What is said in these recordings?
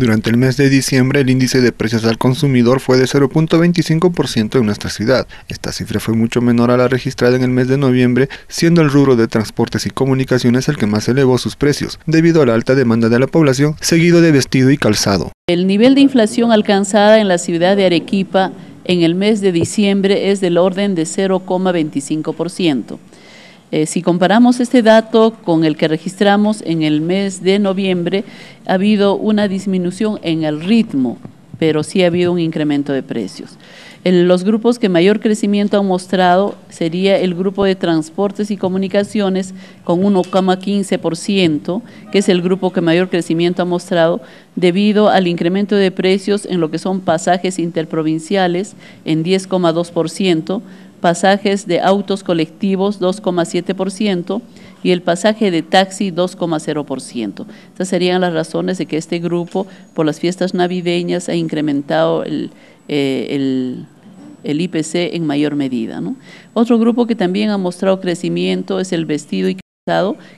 Durante el mes de diciembre, el índice de precios al consumidor fue de 0.25% en nuestra ciudad. Esta cifra fue mucho menor a la registrada en el mes de noviembre, siendo el rubro de transportes y comunicaciones el que más elevó sus precios, debido a la alta demanda de la población, seguido de vestido y calzado. El nivel de inflación alcanzada en la ciudad de Arequipa en el mes de diciembre es del orden de 0,25%. Eh, si comparamos este dato con el que registramos en el mes de noviembre, ha habido una disminución en el ritmo, pero sí ha habido un incremento de precios. En los grupos que mayor crecimiento han mostrado sería el grupo de transportes y comunicaciones con 1,15%, que es el grupo que mayor crecimiento ha mostrado debido al incremento de precios en lo que son pasajes interprovinciales en 10,2%, pasajes de autos colectivos 2,7% y el pasaje de taxi 2,0%. Estas serían las razones de que este grupo por las fiestas navideñas ha incrementado el, eh, IPC en mayor medida. Otro grupo que también ha mostrado crecimiento es el vestido y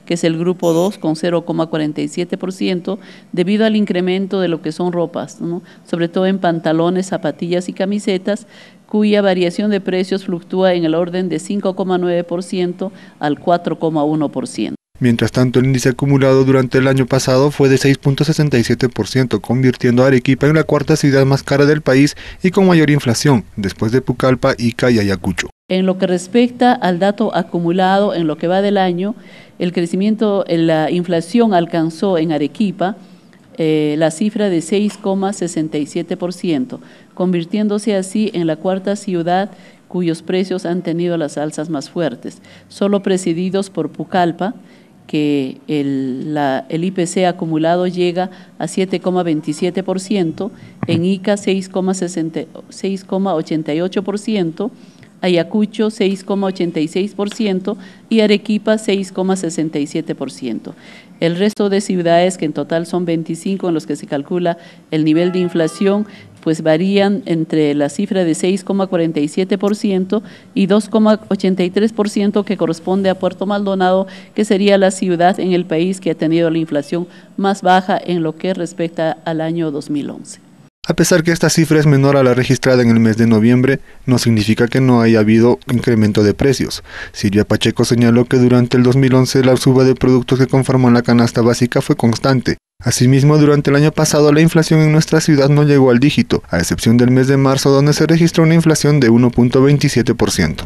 que es el grupo 2 con 0,47% debido al incremento de lo que son ropas, sobre todo en pantalones, zapatillas y camisetas, cuya variación de precios fluctúa en el orden de 5,9% al 4,1%. Mientras tanto, el índice acumulado durante el año pasado fue de 6.67%, convirtiendo a Arequipa en la cuarta ciudad más cara del país y con mayor inflación, después de Pucallpa, Ica y Ayacucho. En lo que respecta al dato acumulado en lo que va del año, el crecimiento, eh, la inflación alcanzó en Arequipa eh, la cifra de 6,67%, convirtiéndose así en la cuarta ciudad cuyos precios han tenido las alzas más fuertes, solo presididos por Pucallpa, que el IPC acumulado llega a 7,27%, en Ica 6,88%, Ayacucho 6,86% y Arequipa 6,67%. El resto de ciudades, que en total son 25 en los que se calcula el nivel de inflación, pues varían entre la cifra de 6,47% y 2,83% que corresponde a Puerto Maldonado, que sería la ciudad en el país que ha tenido la inflación más baja en lo que respecta al año 2011. A pesar que esta cifra es menor a la registrada en el mes de noviembre, no significa que no haya habido incremento de precios. Silvia Pacheco señaló que durante el 2011 la suba de productos que conforman la canasta básica fue constante. Asimismo, durante el año pasado la inflación en nuestra ciudad no llegó al dígito, a excepción del mes de marzo donde se registró una inflación de 1.27%.